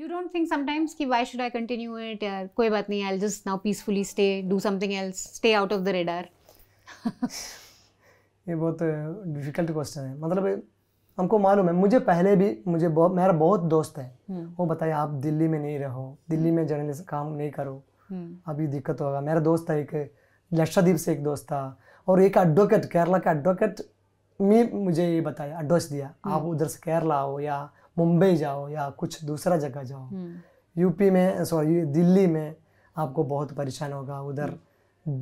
You don't think sometimes कि why should I continue it यार कोई बात नहीं I just now peacefully stay do something else stay out of the radar ये बहुत difficult uh, question है मतलब हमको मालूम है मुझे पहले भी मुझे बहुत मेरा बहुत दोस्त है hmm. वो बताया आप दिल्ली में नहीं रहो दिल्ली hmm. में जर्नलिस्ट काम नहीं करो hmm. अभी दिक्कत होगा मेरा दोस्त था एक लक्षद्वीप से एक दोस्त था और एक एडवोकेट केरला का एडवोकेट मी मुझे ये बताया एडवाइस दिया hmm. आप उधर से केरला आओ या मुंबई जाओ या कुछ दूसरा जगह जाओ हम्म। यूपी में सॉरी दिल्ली में आपको बहुत परेशान होगा उधर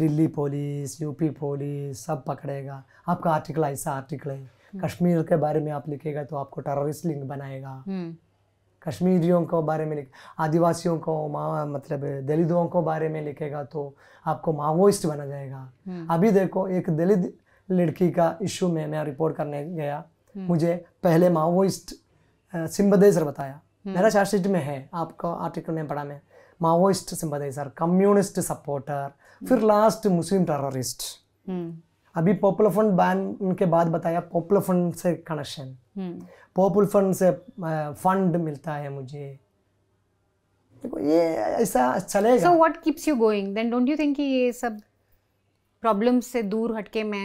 दिल्ली पुलिस यूपी पुलिस सब पकड़ेगा आपका आर्टिकल ऐसा आर्टिकल है हम्म। कश्मीर के बारे में आप लिखेगा तो आपको टेररिस्ट लिंक बनाएगा हम्म। कश्मीरियों के बारे में लिख आदिवासियों को मतलब दलितों को बारे में लिखेगा तो आपको माओइस्ट बना जाएगा अभी देखो एक दलित लड़की का इशू में मैं रिपोर्ट करने गया मुझे पहले माओइस्ट सिम्बदेसर बताया हम्म। मेरा चार्जशीट में है आपका आर्टिकल में पढ़ा में माओइस्ट सिम्बदेसर कम्युनिस्ट सपोर्टर फिर लास्ट मुस्लिम टेररिस्ट हम्म। अभी पॉपुलर फ्रंट बैन के बाद बताया पॉपुलर फ्रंट से कनेक्शन पॉपुलर फ्रंट से फंड मिलता है मुझे देखो ये ऐसा चलेगा so what keeps you going then don't you think कि ये सब प्रॉब्लम्स से दूर हटके मैं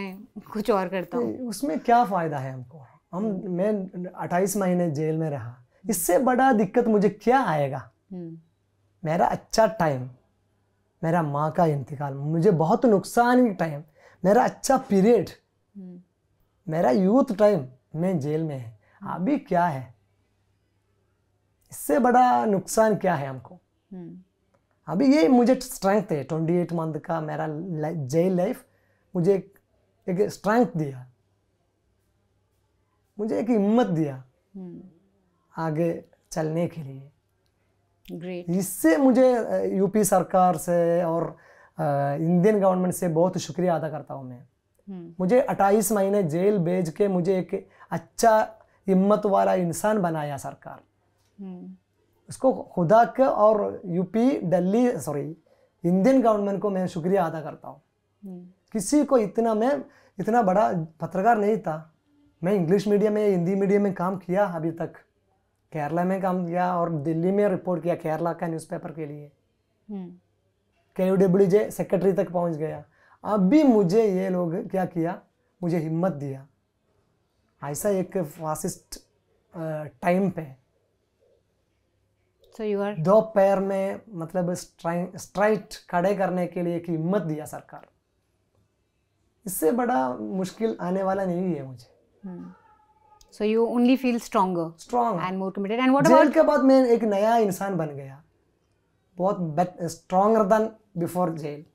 कुछ और करता हूँ उसमें क्या फ़ायदा है हमको हम मैं 28 महीने जेल में रहा इससे बड़ा दिक्कत मुझे क्या आएगा हम्म। मेरा अच्छा टाइम मेरा माँ का इंतकाल मुझे बहुत नुकसान टाइम मेरा अच्छा पीरियड हम्म। मेरा यूथ टाइम मैं जेल में है हम्म। अभी क्या है इससे बड़ा नुकसान क्या है हमको अभी ये मुझे स्ट्रेंथ है ट्वेंटी एट मंथ का मेरा जेल लाइफ मुझे एक स्ट्रेंथ दिया मुझे एक हिम्मत दिया हम्म। आगे चलने के लिए इससे मुझे यूपी सरकार से और इंडियन गवर्नमेंट से बहुत शुक्रिया अदा करता हूँ मैं hmm. मुझे 28 महीने जेल भेज के मुझे एक अच्छा हिम्मत वाला इंसान बनाया सरकार hmm. उसको खुदा के और UP Delhi sorry Indian government को मैं शुक्रिया अदा करता हूँ hmm. किसी को इतना मैं इतना बड़ा पत्रकार नहीं था मैं इंग्लिश मीडियम या हिंदी मीडियम में काम किया अभी तक केरला में काम किया और दिल्ली में रिपोर्ट किया केरला का न्यूज़पेपर के लिए के यू डब्ल्यू जे सेक्रेटरी तक पहुंच गया अभी मुझे ये लोग क्या किया मुझे हिम्मत दिया ऐसा एक फासिस्ट टाइम पे so are... दो पैर में मतलब स्ट्राइट खड़े करने के लिए एक हिम्मत दिया सरकार इससे बड़ा मुश्किल आने वाला नहीं है मुझे hmm. so you only feel stronger strong and more committed and what about के बाद मैं एक नया इंसान बन गया बहुत स्ट्रॉन्गर देन बिफोर जेल